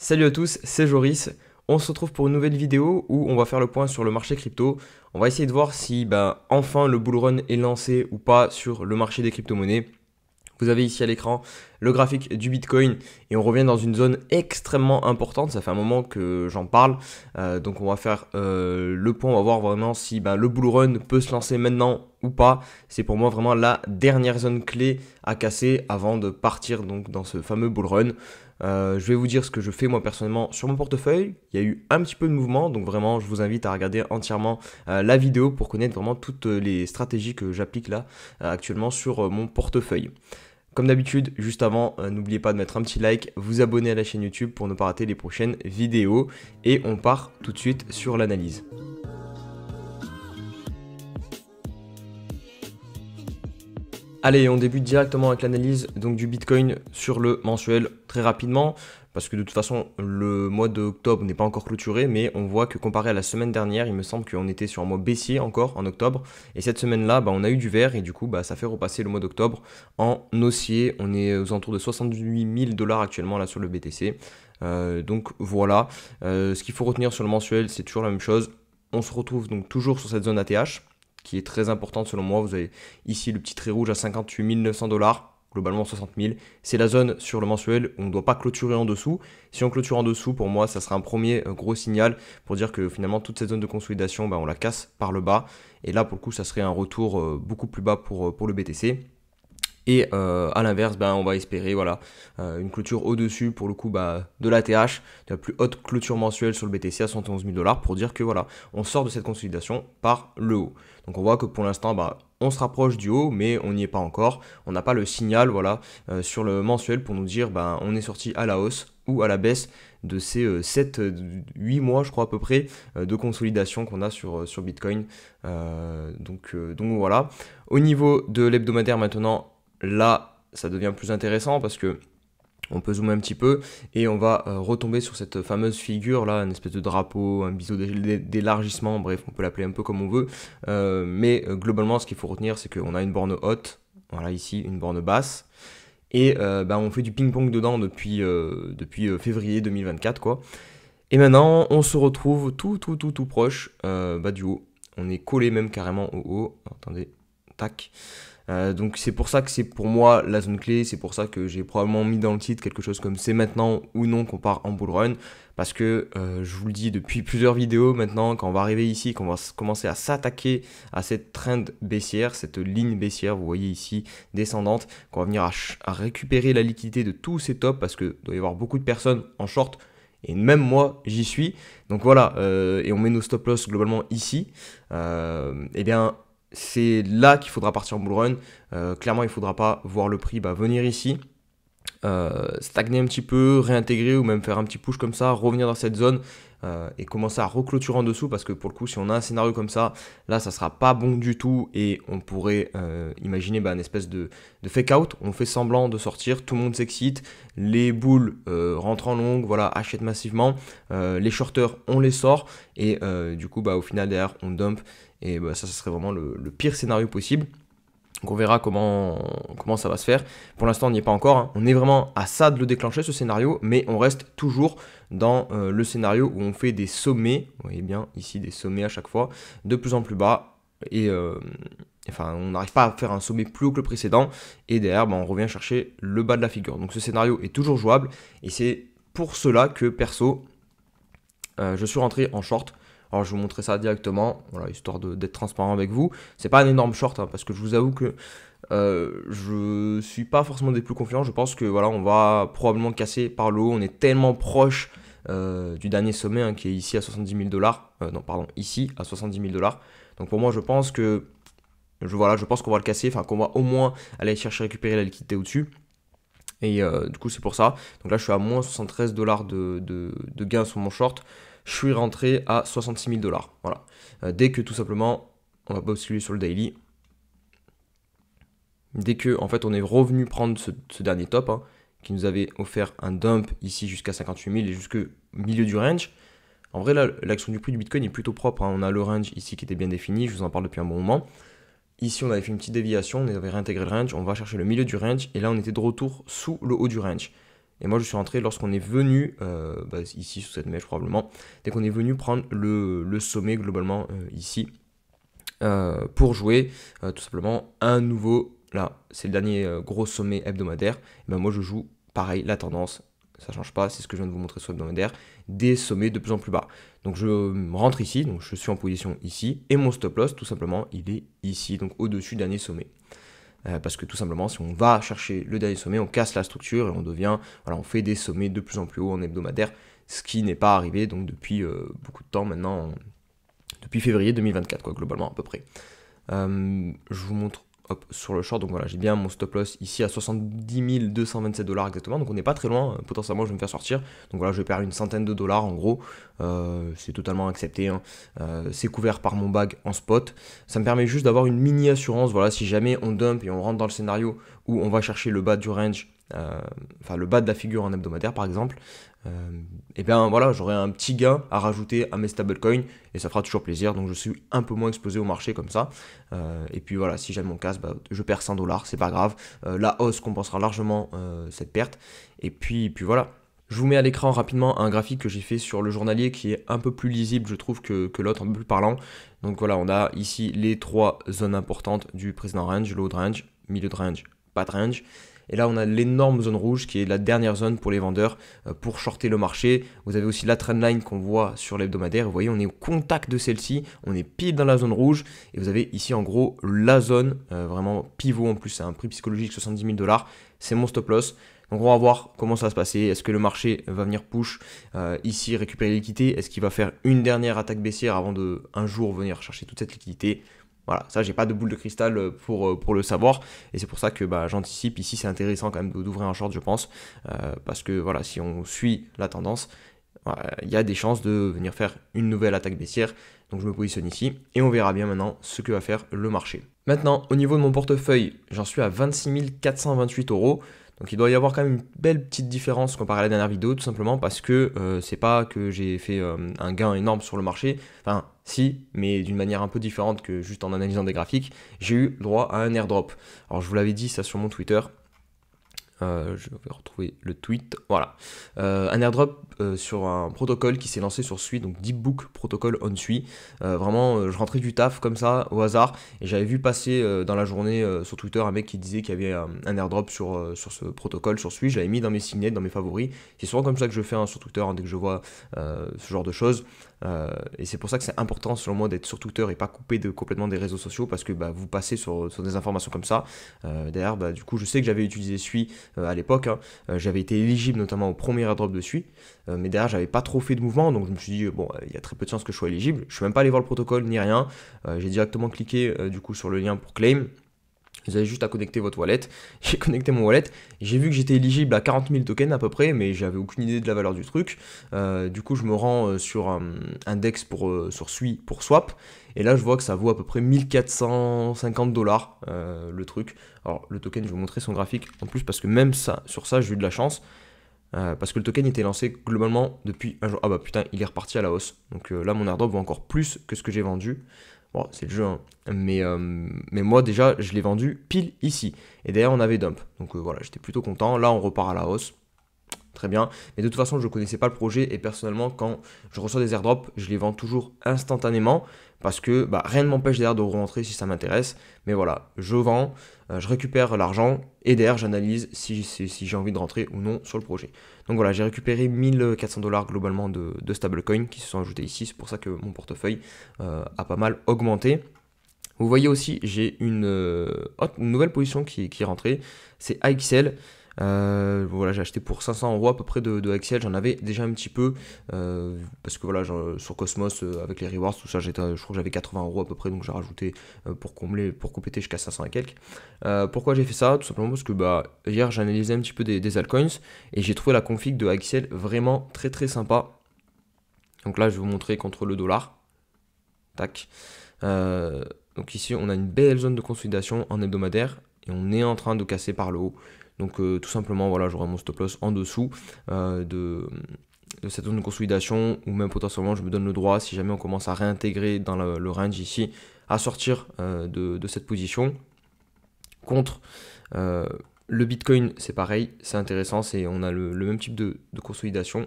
Salut à tous, c'est Joris. On se retrouve pour une nouvelle vidéo où on va faire le point sur le marché crypto. On va essayer de voir si ben, enfin le bull run est lancé ou pas sur le marché des crypto-monnaies. Vous avez ici à l'écran le graphique du Bitcoin et on revient dans une zone extrêmement importante. Ça fait un moment que j'en parle. Euh, donc on va faire euh, le point, on va voir vraiment si ben, le bull run peut se lancer maintenant ou pas. C'est pour moi vraiment la dernière zone clé à casser avant de partir donc dans ce fameux bull run. Euh, je vais vous dire ce que je fais moi personnellement sur mon portefeuille. Il y a eu un petit peu de mouvement, donc vraiment je vous invite à regarder entièrement euh, la vidéo pour connaître vraiment toutes euh, les stratégies que j'applique là actuellement sur mon portefeuille. Comme d'habitude, juste avant, n'oubliez pas de mettre un petit like, vous abonner à la chaîne YouTube pour ne pas rater les prochaines vidéos et on part tout de suite sur l'analyse. Allez, on débute directement avec l'analyse donc du Bitcoin sur le mensuel très rapidement parce que de toute façon le mois d'octobre n'est pas encore clôturé mais on voit que comparé à la semaine dernière, il me semble qu'on était sur un mois baissier encore en octobre et cette semaine-là, bah, on a eu du vert et du coup bah, ça fait repasser le mois d'octobre en haussier. On est aux alentours de 78 000 dollars actuellement là sur le BTC. Euh, donc voilà, euh, ce qu'il faut retenir sur le mensuel, c'est toujours la même chose. On se retrouve donc toujours sur cette zone ATH qui est très importante selon moi. Vous avez ici le petit trait rouge à 58 900 dollars, globalement 60 000. C'est la zone sur le mensuel où on ne doit pas clôturer en dessous. Si on clôture en dessous, pour moi, ça sera un premier euh, gros signal pour dire que finalement, toute cette zone de consolidation, bah, on la casse par le bas. Et là, pour le coup, ça serait un retour euh, beaucoup plus bas pour, euh, pour le BTC. Et euh, à l'inverse, ben, on va espérer voilà, euh, une clôture au-dessus, pour le coup, bah, de l'ATH, la plus haute clôture mensuelle sur le BTC à 111 000 dollars, pour dire que voilà, on sort de cette consolidation par le haut. Donc on voit que pour l'instant, bah, on se rapproche du haut, mais on n'y est pas encore. On n'a pas le signal voilà, euh, sur le mensuel pour nous dire ben, on est sorti à la hausse ou à la baisse de ces 7, 8 mois, je crois à peu près, de consolidation qu'on a sur, sur Bitcoin. donc, donc voilà. Au niveau de l'hebdomadaire maintenant, là, ça devient plus intéressant parce que on peut zoomer un petit peu et on va euh, retomber sur cette fameuse figure là, une espèce de drapeau, un biseau d'élargissement, bref, on peut l'appeler un peu comme on veut. Euh, mais euh, globalement, ce qu'il faut retenir, c'est qu'on a une borne haute, voilà ici, une borne basse. Et ben, on fait du ping-pong dedans depuis, depuis février 2024 quoi. Et maintenant, on se retrouve tout tout tout tout proche bah, du haut. On est collé même carrément au haut. attendez, tac. Euh, donc c'est pour ça que c'est pour moi la zone clé, c'est pour ça que j'ai probablement mis dans le titre quelque chose comme c'est maintenant ou non qu'on part en bull run, parce que euh, je vous le dis depuis plusieurs vidéos maintenant, quand on va arriver ici, qu'on va commencer à s'attaquer à cette trend baissière, cette ligne baissière, vous voyez ici, descendante, qu'on va venir à, récupérer la liquidité de tous ces tops, parce que doit y avoir beaucoup de personnes en short et même moi, j'y suis. Donc voilà, euh, et on met nos stop loss globalement ici. et eh bien, c'est là qu'il faudra partir en bull run. Euh, clairement, il ne faudra pas voir le prix bah, venir ici, euh, stagner un petit peu, réintégrer ou même faire un petit push comme ça, revenir dans cette zone euh, et commencer à reclôturer en dessous parce que pour le coup, si on a un scénario comme ça, là, ça sera pas bon du tout et on pourrait imaginer bah, une espèce de, fake out. On fait semblant de sortir, tout le monde s'excite, les boules rentrent en longue, voilà, achètent massivement, les shorters, on les sort et du coup, bah, au final, derrière, on dump. Et bah, ça, ce serait vraiment le, pire scénario possible. Donc on verra comment, comment ça va se faire. Pour l'instant, on n'y est pas encore. Hein. On est vraiment à ça de le déclencher, ce scénario, mais on reste toujours dans euh, le scénario où on fait des sommets, vous voyez bien ici des sommets à chaque fois, de plus en plus bas, et euh, enfin on n'arrive pas à faire un sommet plus haut que le précédent et derrière bah, on revient chercher le bas de la figure donc ce scénario est toujours jouable et c'est pour cela que perso euh, je suis rentré en short alors je vais vous montrer ça directement, voilà, histoire d'être transparent avec vous. C'est pas un énorme short, hein, parce que je vous avoue que je euh, je suis pas forcément des plus confiants. Je pense que voilà, on va probablement casser par le haut. On est tellement proche euh, du dernier sommet hein, qui est ici à 70 000 dollars. Euh, non, pardon, ici à 70 000 dollars. Donc pour moi, je pense que je, voilà, je pense qu'on va le casser, enfin qu'on va au moins aller chercher à récupérer la liquidité au-dessus. Et du coup, c'est pour ça. Donc là, je suis à moins 73 dollars de, de, de gains sur mon short je suis rentré à 66 000 dollars. Voilà. Euh, dès que tout simplement, on va basculer sur le daily. Dès que, en fait, on est revenu prendre ce, dernier top, hein, qui nous avait offert un dump ici jusqu'à 58 000 et jusqu'au milieu du range. En vrai, là, l'action du prix du Bitcoin est plutôt propre. Hein. On a le range ici qui était bien défini, je vous en parle depuis un bon moment. Ici, on avait fait une petite déviation, on avait réintégré le range, on va chercher le milieu du range, et là, on était de retour sous le haut du range. Et moi, je suis rentré lorsqu'on est venu, euh, bah, ici, sous cette mèche probablement, dès qu'on est venu prendre le, sommet globalement euh, ici, euh, pour jouer tout simplement un nouveau, là, c'est le dernier gros sommet hebdomadaire. Et ben moi, je joue pareil, la tendance, ça change pas, c'est ce que je viens de vous montrer sur hebdomadaire, des sommets de plus en plus bas. Donc je rentre ici, donc je suis en position ici, et mon stop loss, tout simplement, il est ici, donc au-dessus dernier sommet. Euh, parce que tout simplement, si on va chercher le dernier sommet, on casse la structure et on devient, voilà, on fait des sommets de plus en plus haut en hebdomadaire, ce qui n'est pas arrivé donc depuis euh, beaucoup de temps maintenant, depuis février 2024 quoi, globalement à peu près. Euh, je vous montre sur le short. Donc voilà, j'ai bien mon stop loss ici à 70 227 dollars exactement. Donc on n'est pas très loin. Euh, potentiellement, je vais me faire sortir. Donc voilà, je vais perdre une centaine de dollars en gros. Euh, c'est totalement accepté. Hein. Euh, c'est couvert par mon bag en spot. Ça me permet juste d'avoir une mini assurance. Voilà, si jamais on dump et on rentre dans le scénario où on va chercher le bas du range euh, enfin le bas de la figure en hebdomadaire par exemple, et euh, eh bien voilà, j'aurai un petit gain à rajouter à mes stablecoins et ça fera toujours plaisir. Donc je suis un peu moins exposé au marché comme ça. Euh, et puis voilà, si j'aime mon casse, bah, je perds 100 dollars, c'est pas grave. la hausse compensera largement cette perte. Et puis, puis voilà. Je vous mets à l'écran rapidement un graphique que j'ai fait sur le journalier qui est un peu plus lisible, je trouve, que, l'autre, un peu plus parlant. Donc voilà, on a ici les trois zones importantes du président range, low range, milieu range, bas range. Et là, on a l'énorme zone rouge qui est la dernière zone pour les vendeurs euh, pour shorter le marché. Vous avez aussi la trendline qu'on voit sur l'hebdomadaire. Vous voyez, on est au contact de celle-ci. On est pile dans la zone rouge. Et vous avez ici, en gros, la zone euh, vraiment pivot en plus. C'est un prix psychologique 70 000 dollars. C'est mon stop loss. Donc on va voir comment ça va se passer. Est-ce que le marché va venir push euh, ici récupérer l'équité Est-ce qu'il va faire une dernière attaque baissière avant de un jour venir chercher toute cette liquidité voilà, ça j'ai pas de boule de cristal euh, pour, euh, pour le savoir et c'est pour ça que bah, j'anticipe ici c'est intéressant quand même d'ouvrir un short je pense euh, parce que voilà si on suit la tendance il y a des chances de venir faire une nouvelle attaque baissière donc je me positionne ici et on verra bien maintenant ce que va faire le marché. Maintenant au niveau de mon portefeuille j'en suis à 26 428 euros donc il doit y avoir quand même une belle petite différence comparée à la dernière vidéo, tout simplement parce que euh, c'est pas que j'ai fait euh, un gain énorme sur le marché, enfin si, mais d'une manière un peu différente que juste en analysant des graphiques, j'ai eu droit à un airdrop. Alors je vous l'avais dit ça sur mon Twitter, euh, je vais retrouver le tweet. Voilà. Euh, un airdrop euh, sur un protocole qui s'est lancé sur Sui, donc Deepbook Protocol on Sui. vraiment, je rentrais du taf comme ça, au hasard, et j'avais vu passer dans la journée sur Twitter un mec qui disait qu'il y avait un airdrop sur, sur ce protocole, sur Sui. Je l'avais mis dans mes signets, dans mes favoris. C'est souvent comme ça que je fais hein, sur Twitter, hein, dès que je vois ce genre de choses. Euh, et c'est pour ça que c'est important, selon moi, d'être sur Twitter et pas coupé de, complètement des réseaux sociaux parce que bah, vous passez sur, des informations comme ça. Euh, d'ailleurs, bah, du coup, je sais que j'avais utilisé SUI euh, à l'époque. Hein. j'avais été éligible notamment au premier airdrop de SUI, mais derrière, j'avais pas trop fait de mouvement donc je me suis dit, bon, il y a très peu de chances que je sois éligible. Je suis même pas allé voir le protocole ni rien. J'ai directement cliqué du coup sur le lien pour claim. Vous avez juste à connecter votre wallet. J'ai connecté mon wallet. J'ai vu que j'étais éligible à 40 000 tokens à peu près, mais j'avais aucune idée de la valeur du truc. Euh, du coup, je me rends euh, sur un index pour, euh, sur SUI pour swap. Et là, je vois que ça vaut à peu près 1450 dollars le truc. Alors, le token, je vais vous montrer son graphique en plus parce que même ça, sur ça, j'ai eu de la chance. parce que le token était lancé globalement depuis un jour. Ah bah putain, il est reparti à la hausse. Donc là, mon airdrop vaut encore plus que ce que j'ai vendu. Bon, c'est le jeu, hein. mais, euh, mais moi déjà, je l'ai vendu pile ici. Et d'ailleurs, on avait dump. Donc euh, voilà, j'étais plutôt content. Là, on repart à la hausse très bien. Mais de toute façon, je ne connaissais pas le projet et personnellement, quand je reçois des airdrops, je les vends toujours instantanément parce que bah, rien ne m'empêche d'air de rentrer si ça m'intéresse. Mais voilà, je vends, euh, je récupère l'argent et derrière j'analyse si, j'ai envie de rentrer ou non sur le projet. Donc voilà, j'ai récupéré 1400 dollars globalement de, de stablecoins qui se sont ajoutés ici. C'est pour ça que mon portefeuille euh, a pas mal augmenté. Vous voyez aussi, j'ai une, euh, nouvelle position qui, qui est rentrée, c'est AXL. Euh, voilà, j'ai acheté pour 500 euros à peu près de, de J'en avais déjà un petit peu euh, parce que voilà, euh, sur Cosmos avec les rewards, tout ça, je crois que j'avais 80 euros à peu près, donc j'ai rajouté pour combler, pour compléter jusqu'à 500 et quelques. pourquoi j'ai fait ça Tout simplement parce que bah, hier j'analysais un petit peu des, altcoins et j'ai trouvé la config de Axiel vraiment très très sympa. Donc là, je vais vous montrer contre le dollar. Tac. donc ici, on a une belle zone de consolidation en hebdomadaire et on est en train de casser par le haut. Donc euh, tout simplement, voilà, j'aurai mon stop loss en dessous euh, de, cette zone de consolidation ou même potentiellement je me donne le droit, si jamais on commence à réintégrer dans le, range ici, à sortir euh, de, cette position. Contre le Bitcoin, c'est pareil, c'est intéressant, c'est on a le, même type de, consolidation.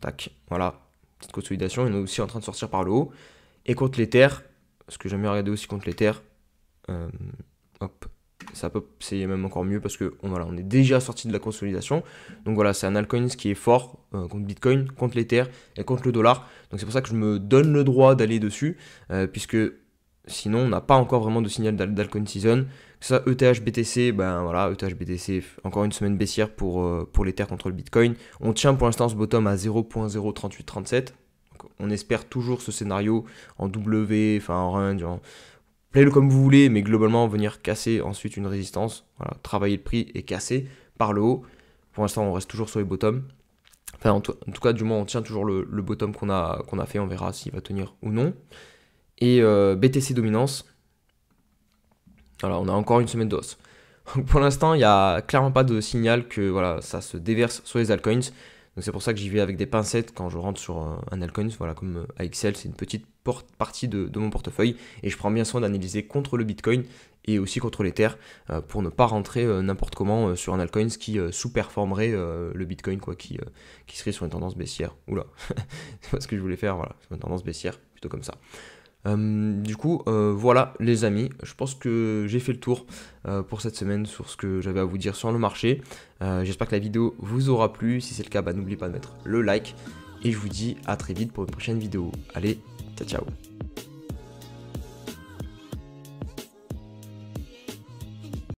Tac, voilà, petite consolidation, on est aussi en train de sortir par le haut. Et contre l'Ether, ce que j'aime bien regarder aussi contre l'Ether, hop, ça peut, c'est même encore mieux parce que voilà, on est déjà sorti de la consolidation. Donc voilà, c'est un altcoin qui est fort euh, contre Bitcoin, contre l'Ether et contre le dollar. Donc c'est pour ça que je me donne le droit d'aller dessus, euh, puisque sinon on n'a pas encore vraiment de signal d'altcoin season. Ça, ETH BTC, ben voilà, ETH BTC, encore une semaine baissière pour, euh, pour l'Ether contre le Bitcoin. On tient pour l'instant ce bottom à 0.03837 on espère toujours ce scénario en W, enfin en range, en, Play le comme vous voulez, mais globalement, venir casser ensuite une résistance, voilà, travailler le prix et casser par le haut. Pour l'instant, on reste toujours sur les bottoms. Enfin, en, tout cas, du moins, on tient toujours le, bottom qu'on a, qu'on a fait. On verra s'il va tenir ou non. Et euh, BTC dominance. Voilà, on a encore une semaine d'os. pour l'instant, il n'y a clairement pas de signal que voilà, ça se déverse sur les altcoins. Donc c'est pour ça que j'y vais avec des pincettes quand je rentre sur euh, un altcoin, voilà, comme Excel, euh, c'est une petite partie de, mon portefeuille, et je prends bien soin d'analyser contre le Bitcoin et aussi contre l'Ether terres euh, pour ne pas rentrer n'importe comment sur un altcoin qui sous-performerait le Bitcoin, quoi, qui, qui serait sur une tendance baissière. Oula, c'est pas ce que je voulais faire, voilà, sur une tendance baissière, plutôt comme ça. Euh, du coup, euh, voilà les amis, je pense que j'ai fait le tour euh, pour cette semaine sur ce que j'avais à vous dire sur le marché. J'espère que la vidéo vous aura plu. Si c'est le cas, bah, n'oubliez pas de mettre le like. Et je vous dis à très vite pour une prochaine vidéo. Allez, ciao ciao